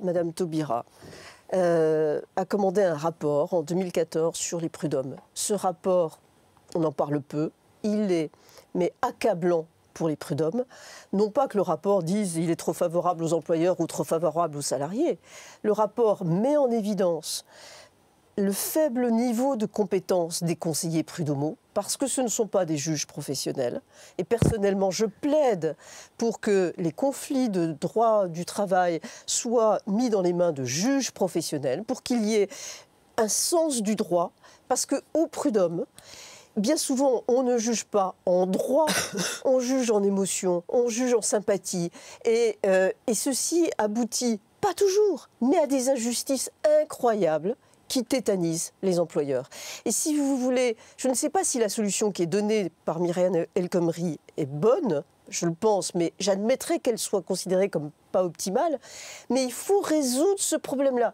Madame Taubira, euh, a commandé un rapport en 2014 sur les prud'hommes. Ce rapport, on en parle peu, il est mais accablant pour les prud'hommes. Non pas que le rapport dise il est trop favorable aux employeurs ou trop favorable aux salariés. Le rapport met en évidence le faible niveau de compétence des conseillers prud'homaux, parce que ce ne sont pas des juges professionnels. Et personnellement, je plaide pour que les conflits de droit du travail soient mis dans les mains de juges professionnels, pour qu'il y ait un sens du droit, parce que au prud'homme, bien souvent, on ne juge pas en droit, on juge en émotion, on juge en sympathie. et euh, ceci aboutit, pas toujours, mais à des injustices incroyables qui tétanise les employeurs. Et si vous voulez, je ne sais pas si la solution qui est donnée par Myriam El Khomri est bonne, je le pense, mais j'admettrai qu'elle soit considérée comme pas optimale, mais il faut résoudre ce problème-là.